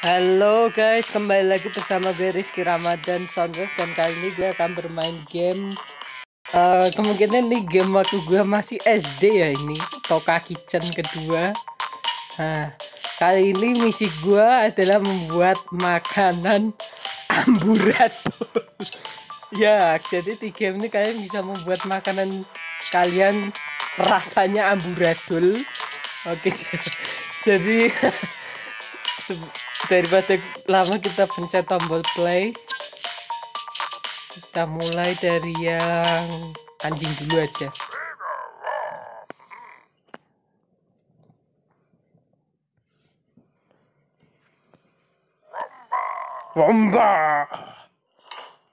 Halo guys, kembali lagi bersama gue Rizky Ramadan Soundtrack dan kali ini gue akan bermain game uh, kemungkinan ini game waktu gue masih SD ya ini Toka Kitchen kedua nah, kali ini misi gue adalah membuat makanan amburadul ya jadi di game ini kalian bisa membuat makanan kalian rasanya amburadul oke jadi daripada lama kita pencet tombol play kita mulai dari yang anjing dulu aja Bomba.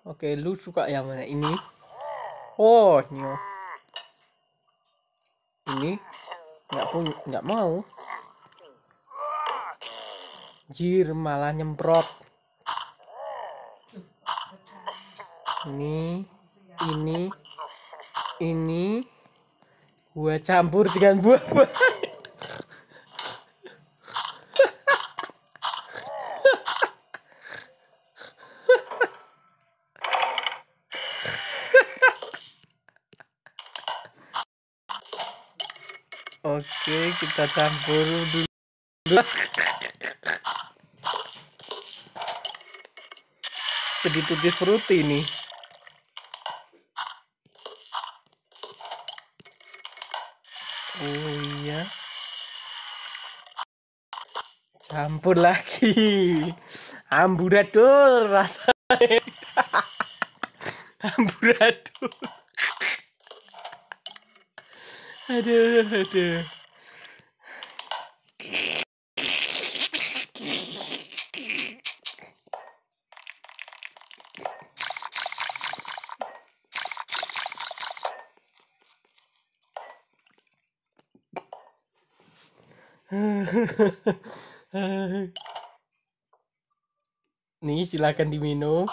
Oke, lu suka yang mana ini? Oh, nyo. Ini nggak punya, nggak mau. Jir malah nyemprot. Ini ini ini gua campur dengan buah buah Oke, kita campur dulu. jadi tutti frutti ini oh iya campur lagi amburadul rasanya amburadul aduh aduh Nih silakan diminum.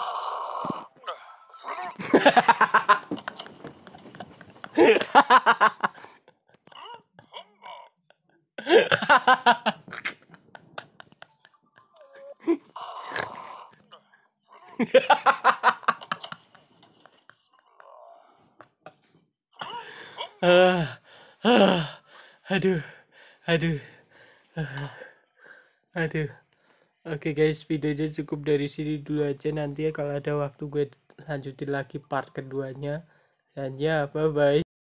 uh, aduh, aduh. aduh oke okay guys videonya cukup dari sini dulu aja nanti ya kalau ada waktu gue lanjutin lagi part keduanya dan ya bye bye